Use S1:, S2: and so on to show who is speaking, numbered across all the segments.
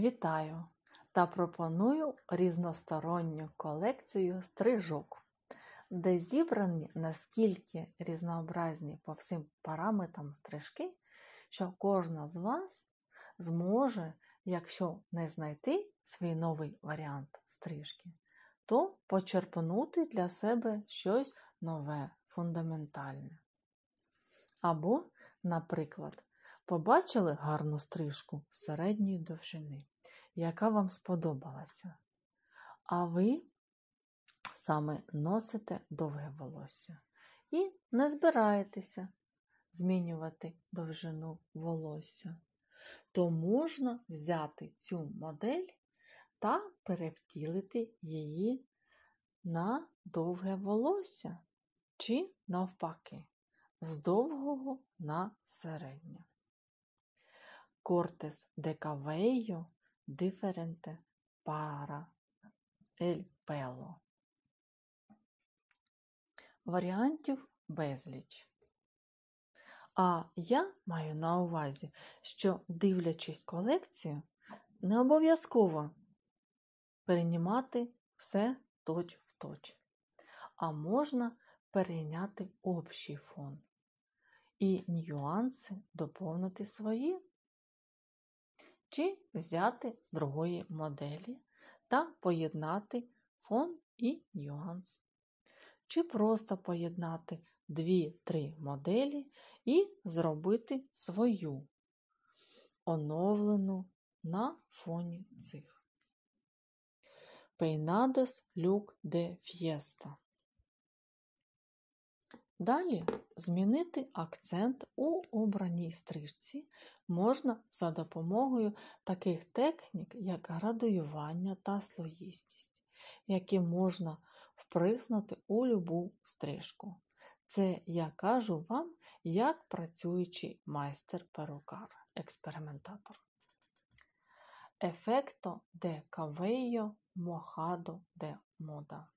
S1: Вітаю та пропоную різносторонню колекцію стрижок, де зібрані наскільки різнообразні по всім параметрам стрижки, що кожна з вас зможе, якщо не знайти свій новий варіант стрижки, то почерпнути для себе щось нове, фундаментальне. Або, наприклад, Побачили гарну стрижку середньої довжини, яка вам сподобалася. А ви саме носите довге волосся і не збираєтеся змінювати довжину волосся. То можна взяти цю модель та перевтілити її на довге волосся чи навпаки, з довгого на середнє. Cortes de cabello diferente para el pelo. Варіантів безліч. А я маю на увазі, що, дивлячись колекцію, не обов'язково переймати все точ в точ. А можна перейняти общий фон і нюанси доповнити свої чи взяти з другої моделі та поєднати фон і нюанс. Чи просто поєднати 2-3 моделі і зробити свою оновлену на фоні цих. Peinadas Люк де Фєста. Далі змінити акцент у обраній стрижці можна за допомогою таких технік, як градуювання та слоїстість, які можна вприснути у любу стрижку. Це я кажу вам як працюючий майстер-перукар, експериментатор. Ефекто де кавейо мохадо де мода.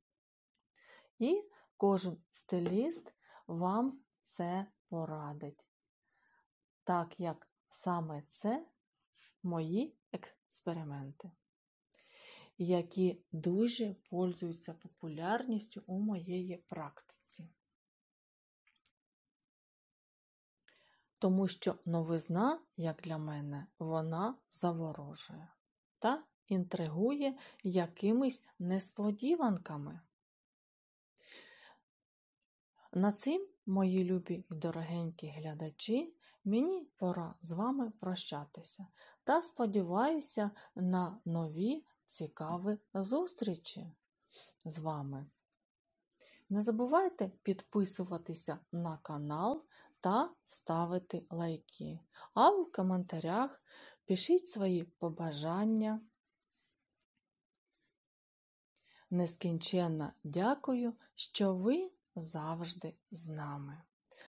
S1: І кожен стиліст вам це порадить. Так як саме це мої експерименти, які дуже пользуються популярністю у моєї практиці. Тому що новизна, як для мене, вона заворожує та інтригує якимись несподіванками. На цим, мої любі і дорогенькі глядачі, мені пора з вами прощатися та сподіваюся на нові цікаві зустрічі з вами. Не забувайте підписуватися на канал та ставити лайки. А в коментарях пишіть свої побажання. Нескінченно дякую, що ви завжди з нами.